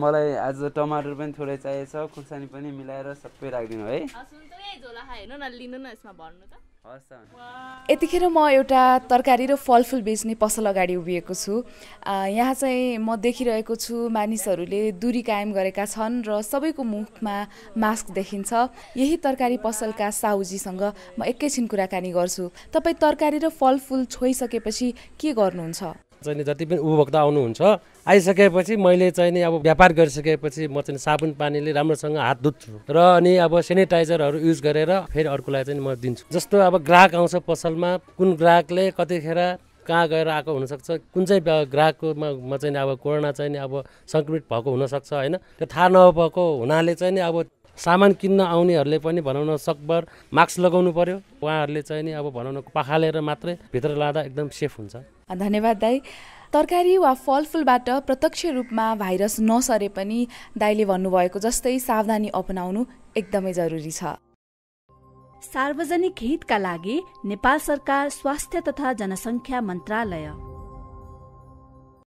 मलाई आज टमाटर पनि थोरै चाहिएको खुर्सानी पनि मिलाएर सबै राखिदिनु है यतिखेर म एउटा तरकारी र फलफुल बेच्ने पसल अगाडि उभिएको छु यहाँ चाहिँ म देखिरहेको छु मानिसहरूले दूरी कायम गरेका छन् र सबैको मुखमा मास्क देखिन्छ यही तरकारी पसलका साहुजीसँग म एकैछिन कुराकानी गर्छु तपाईँ तरकारी र फलफुल छोइसकेपछि के गर्नुहुन्छ चाहिँ जति पनि उपभोक्ता आउनुहुन्छ आइसकेपछि मैले चाहिँ नि अब व्यापार गरिसकेपछि म चाहिँ साबुन पानीले राम्रोसँग हात धुत्छु र अनि अब सेनिटाइजरहरू युज गरेर फेरि अर्कोलाई चाहिँ म दिन्छु जस्तो अब ग्राहक आउँछ पसलमा कुन ग्राहकले कतिखेर कहाँ गएर आएको हुनसक्छ कुन चाहिँ ग्राहककोमा चाहिँ अब कोरोना चाहिँ अब सङ्क्रमित भएको हुनसक्छ होइन त्यो थाहा नभएको हुनाले चाहिँ नि अब सामान किन्न आउनेहरूले पनि भनौँ न सकभर मास्क लगाउनु पर्यो उहाँहरूले चाहिँ नि अब भनौँ न पखालेर मात्रै भित्र लाँदा एकदम सेफ हुन्छ धन्यवाद दाई तरकारी वा फलफुलबाट प्रत्यक्ष रूपमा भाइरस नसरे पनि दाईले भन्नुभएको जस्तै सावधानी अपनाउनु एकदमै जरुरी छ सार्वजनिक हितका लागि नेपाल सरकार स्वास्थ्य तथा जनसङ्ख्या मन्त्रालय